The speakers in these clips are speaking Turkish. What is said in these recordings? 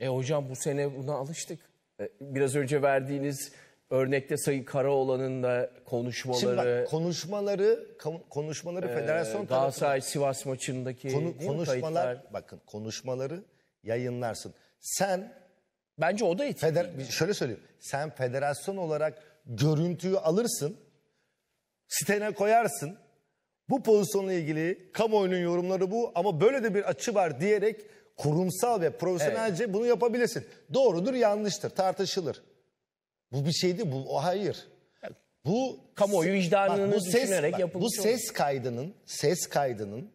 E hocam bu sene buna alıştık. E, biraz önce verdiğiniz örnekte Sayın Karaoğlan'ın da konuşmaları. Şimdi bak konuşmaları konuşmaları e, federasyon Galatasaray Sivas maçındaki konu, konuşmalar kayıtlar? bakın konuşmaları yayınlarsın. Sen bence o da etik. Feder, şöyle söyleyeyim. Sen federasyon olarak görüntüyü alırsın. Sitene koyarsın. Bu pozisyonla ilgili kamuoyunun yorumları bu ama böyle de bir açı var diyerek kurumsal ve profesyonelce evet. bunu yapabilirsin. Doğrudur, yanlıştır, tartışılır. Bu bir şeydi, bu o hayır. Bu kamuoyu vicdanını bak, bu düşünerek ses, bak, bu ses olur. kaydının, ses kaydının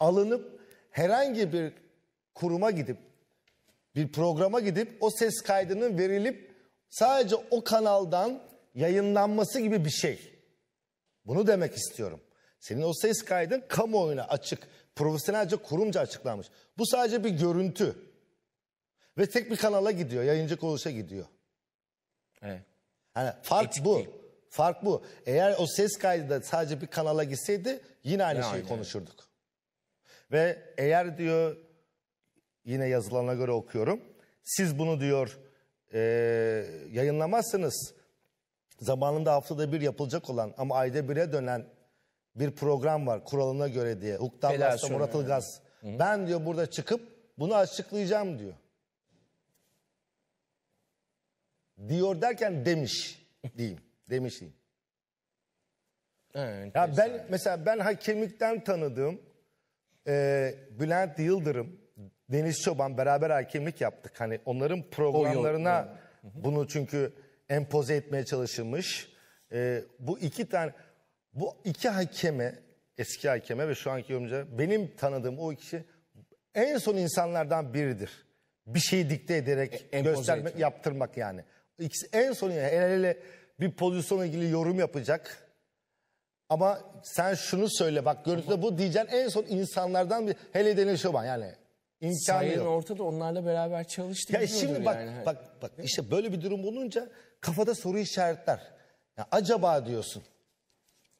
alınıp herhangi bir kuruma gidip bir programa gidip o ses kaydının verilip sadece o kanaldan yayınlanması gibi bir şey. Bunu demek istiyorum. Senin o ses kaydın kamuoyuna açık, profesyonelce, kurumca açıklanmış. Bu sadece bir görüntü. Ve tek bir kanala gidiyor, yayıncı kuruluşa gidiyor. Evet. Yani fark Etik bu. Değil. Fark bu. Eğer o ses kaydı da sadece bir kanala gitseydi yine aynı ne şeyi aynı. konuşurduk. Ve eğer diyor yine yazılana göre okuyorum. Siz bunu diyor e, yayınlamazsınız. Zamanında haftada bir yapılacak olan ama ayda bire dönen bir program var kuralına göre diye. Hukuk Murat Ilgaz. Yani. Ben diyor burada çıkıp bunu açıklayacağım diyor. Diyor derken demiş diyeyim. Demiş diyeyim. Evet, ya ben mesela ben hakemlikten tanıdığım e, Bülent Yıldırım, Deniz Çoban beraber hakemlik yaptık. Hani onların programlarına bunu çünkü empoze etmeye çalışılmış. E, bu iki tane bu iki hakeme, eski hakeme ve şu anki yorumcuya benim tanıdığım o kişi en son insanlardan biridir. Bir şeyi dikte ederek e, göstermek, yaptırmak yani. İkisi en son yani el ele bir pozisyonla ilgili yorum yapacak. Ama sen şunu söyle bak görüntüde bu diyeceğin en son insanlardan bir hele Deniz Şoban yani imkanı Sayın yok. ortada onlarla beraber çalıştık Ya şimdi bak, yani. bak bak işte böyle bir durum bulunca kafada soru işaretler. Ya acaba diyorsun.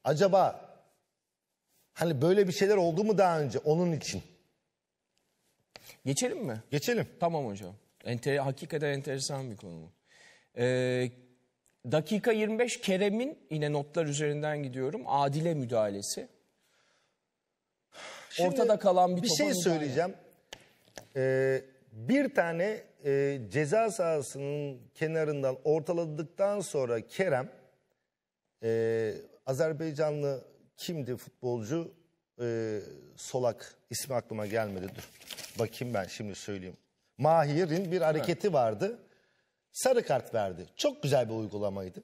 Acaba hani böyle bir şeyler oldu mu daha önce onun için? Geçelim mi? Geçelim. Tamam hocam. Enter hakikaten enteresan bir konu. Ee, dakika 25 Kerem'in yine notlar üzerinden gidiyorum. Adile müdahalesi. Şimdi Ortada kalan bir Bir şey söyleyeceğim. Ee, bir tane e, ceza sahasının kenarından ortaladıktan sonra Kerem e, Azerbaycanlı kimdi futbolcu? Ee, Solak ismi aklıma gelmedi. Dur bakayım ben şimdi söyleyeyim. Mahir'in bir hareketi evet. vardı. Sarı kart verdi. Çok güzel bir uygulamaydı.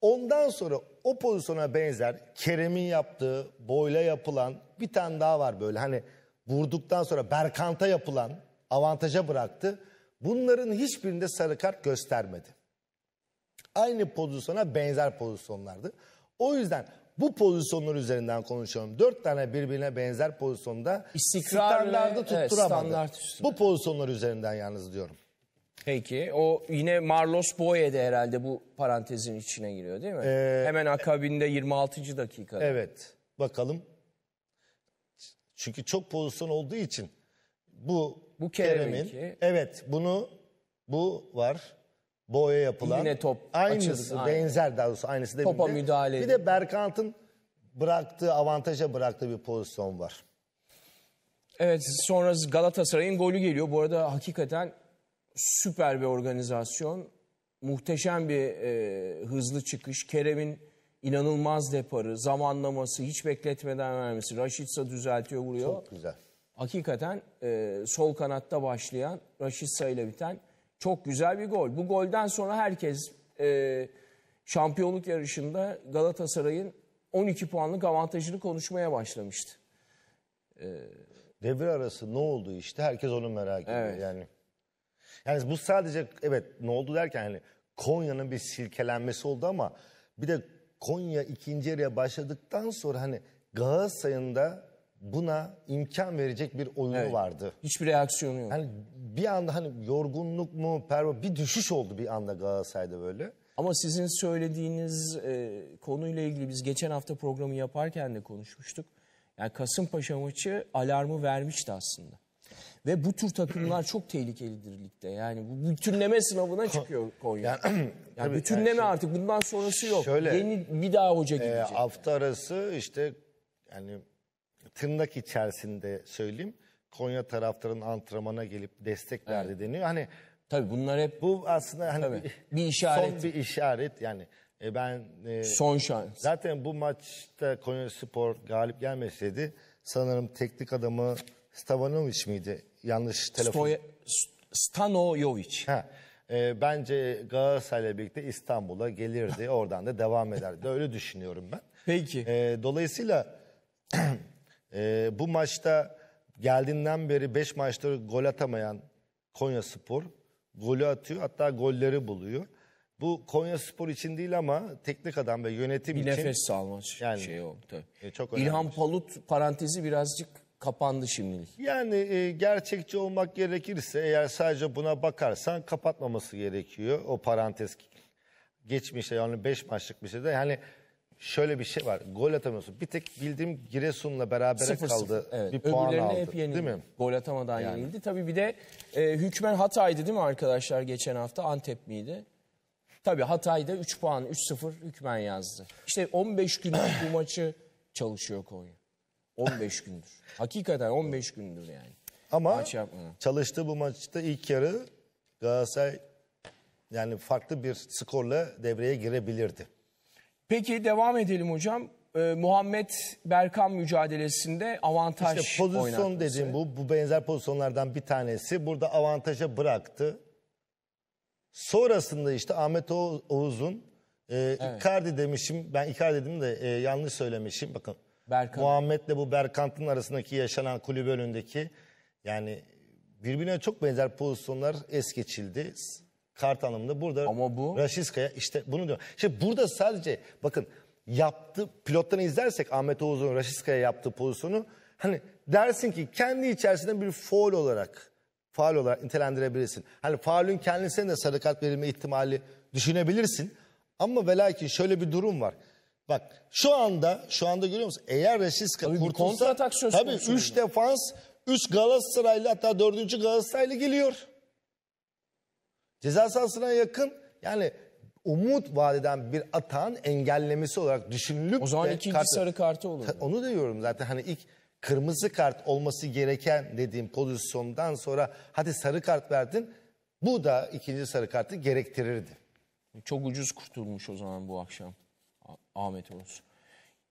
Ondan sonra o pozisyona benzer Kerem'in yaptığı boyla yapılan bir tane daha var böyle. Hani vurduktan sonra Berkant'a yapılan avantaja bıraktı. Bunların hiçbirinde sarı kart göstermedi. Aynı pozisyona benzer pozisyonlardı. O yüzden bu pozisyonlar üzerinden konuşuyorum. Dört tane birbirine benzer pozisyonda İstikrar standardı tutturamadı. Evet, bu pozisyonlar üzerinden yalnız diyorum. Peki o yine Marlos Boye de herhalde bu parantezin içine giriyor değil mi? Ee, Hemen akabinde 26. dakika. Evet bakalım. Çünkü çok pozisyon olduğu için bu, bu Kerem'in Kerem evet bunu bu var boya yapılan. Yine top aynısı, açısı. Aynı. Benzer daha doğrusu aynısı deminde. Topa müdahale. Bir de Berkant'ın bıraktığı, avantaja bıraktığı bir pozisyon var. Evet sonra Galatasaray'ın golü geliyor. Bu arada hakikaten süper bir organizasyon. Muhteşem bir e, hızlı çıkış. Kerem'in inanılmaz deparı, zamanlaması, hiç bekletmeden vermesi. Raşitsa düzeltiyor, vuruyor. Çok güzel. Hakikaten e, sol kanatta başlayan, Raşitsa ile biten çok güzel bir gol. Bu golden sonra herkes e, şampiyonluk yarışında Galatasaray'ın 12 puanlık avantajını konuşmaya başlamıştı. E, Devre arası ne oldu işte herkes onu merak ediyor evet. yani. Yani bu sadece evet ne oldu derken hani Konya'nın bir silkelenmesi oldu ama bir de Konya ikinci yarıya başladıktan sonra hani Galatasaray'ın da buna imkan verecek bir oyunu evet. vardı. Hiçbir reaksiyonu yok. Yani bir anda hani yorgunluk mu, perva bir düşüş oldu bir anda Galatasaray'da böyle. Ama sizin söylediğiniz e, konuyla ilgili biz geçen hafta programı yaparken de konuşmuştuk. Yani Kasımpaşa maçı alarmı vermişti aslında. Ve bu tür takımlar çok tehlikelidir ligde. Yani bu bütünleme sınavına çıkıyor Konya. Yani, yani bütünleme yani şey, artık bundan sonrası yok. Şöyle, Yeni bir daha hoca e, gidecek. hafta arası işte yani tırnak içerisinde söyleyeyim. Konya taraftarının antrenmana gelip destek verdi evet. deniyor. Hani tabii bunlar hep bu aslında hani tabii, bir işaret. Son bir işaret yani. E ben e, son şans. Zaten bu maçta Konya Spor galip gelmeseydi sanırım teknik adamı Stavanovic miydi? Yanlış telefon. Stoya, Stanojovic. Ha. E, bence Galatasaray'la birlikte İstanbul'a gelirdi. Oradan da devam ederdi. Öyle düşünüyorum ben. Peki. E, dolayısıyla e, bu maçta geldiğinden beri 5 maçta gol atamayan Konya Spor golü atıyor hatta golleri buluyor. Bu Konya Spor için değil ama teknik adam ve yönetim bir için. Bir nefes salmış yani, şey oldu tabii. E, çok İlhan şey. Palut parantezi birazcık kapandı şimdi. Yani e, gerçekçi olmak gerekirse eğer sadece buna bakarsan kapatmaması gerekiyor o parantez. Geçmişte yani 5 maçlık bir şeyde yani şöyle bir şey var. Gol atamıyorsun. Bir tek bildiğim Giresun'la beraber sıfır, kaldı. Sıfır. Evet. Bir puan aldı. hep yenildi. Değil mi? Gol atamadan yani. yenildi. Tabii bir de e, hükmen Hatay'dı değil mi arkadaşlar geçen hafta? Antep miydi? Tabii Hatay'da 3 puan 3-0 hükmen yazdı. İşte 15 gündür bu maçı çalışıyor Konya. 15 gündür. Hakikaten 15 gündür yani. Ama Maç yapmadan. çalıştığı bu maçta ilk yarı Galatasaray yani farklı bir skorla devreye girebilirdi. Peki devam edelim hocam. Ee, Muhammed Berkan mücadelesinde avantaj İşte pozisyon oynatması. dediğim bu. Bu benzer pozisyonlardan bir tanesi. Burada avantaja bıraktı. Sonrasında işte Ahmet Oğuz'un e, Icardi demişim. Ben Icardi dedim de e, yanlış söylemişim. Bakın Berkan. Muhammed'le bu Berkant'ın arasındaki yaşanan kulüp önündeki yani birbirine çok benzer pozisyonlar es geçildi kart anlamında burada Ama bu... Raşiska'ya işte bunu diyor. Şimdi burada sadece bakın yaptı pilotlarını izlersek Ahmet Oğuz'un Raşiska'ya yaptığı pozisyonu hani dersin ki kendi içerisinde bir foul olarak faal olarak nitelendirebilirsin. Hani faulün kendisine de sarı kart verilme ihtimali düşünebilirsin. Ama velakin şöyle bir durum var. Bak şu anda şu anda görüyor musun? Eğer Reşiska kurtulsa tabii 3 defans 3 Galatasaraylı hatta 4. Galatasaraylı geliyor. Ceza sahasına yakın yani umut vadeden bir atağın engellemesi olarak düşünülüp... O zaman ikinci kart... sarı kartı olur. Ta, onu diyorum zaten hani ilk kırmızı kart olması gereken dediğim pozisyondan sonra hadi sarı kart verdin bu da ikinci sarı kartı gerektirirdi. Çok ucuz kurtulmuş o zaman bu akşam Ahmet olsun.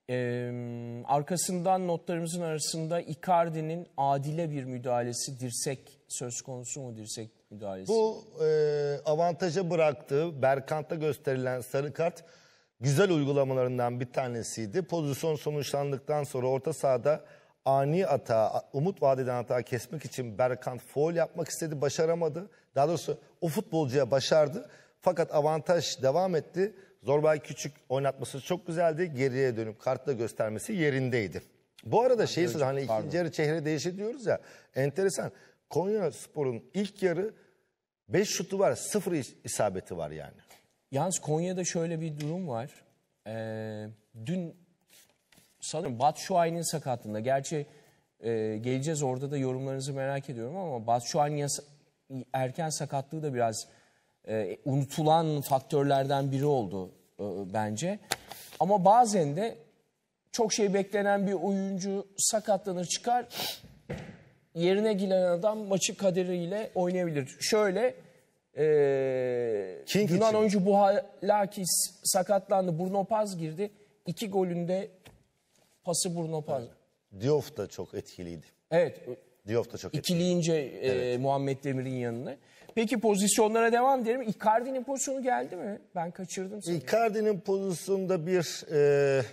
Ee, arkasından notlarımızın arasında Icardi'nin adile bir müdahalesi dirsek söz konusu mu dirsek müdahalesi. Bu e, avantaja bıraktığı Berkant'ta gösterilen sarı kart güzel uygulamalarından bir tanesiydi. Pozisyon sonuçlandıktan sonra orta sahada ani ata umut vadeden hata kesmek için Berkant foul yapmak istedi, başaramadı. Daha doğrusu o futbolcuya başardı. Fakat avantaj devam etti. Zorbay Küçük oynatması çok güzeldi. Geriye dönüp kartla göstermesi yerindeydi. Bu arada şey hani ikinci yarı çehre değişiyor diyoruz ya. Enteresan. Konya Spor'un ilk yarı 5 şutu var, 0 isabeti var yani. Yalnız Konya'da şöyle bir durum var. Ee, dün sanırım Batu Şuay'ın sakatlığında. Gerçi e, geleceğiz orada da yorumlarınızı merak ediyorum ama Batu Şuay'ın erken sakatlığı da biraz e, unutulan faktörlerden biri oldu e, bence. Ama bazen de çok şey beklenen bir oyuncu sakatlanır çıkar yerine gelen adam maçı kaderiyle oynayabilir. Şöyle e, King Yunan için. oyuncu Buhalakis sakatlandı. Bruno Paz girdi. İki golünde pası Bruno Paz. Diop da çok etkiliydi. Evet. Diop da çok etkili. İkileyince e, Muhammed Demir'in yanına. Peki pozisyonlara devam edelim. Icardi'nin pozisyonu geldi mi? Ben kaçırdım seni. Icardi'nin pozisyonunda bir e,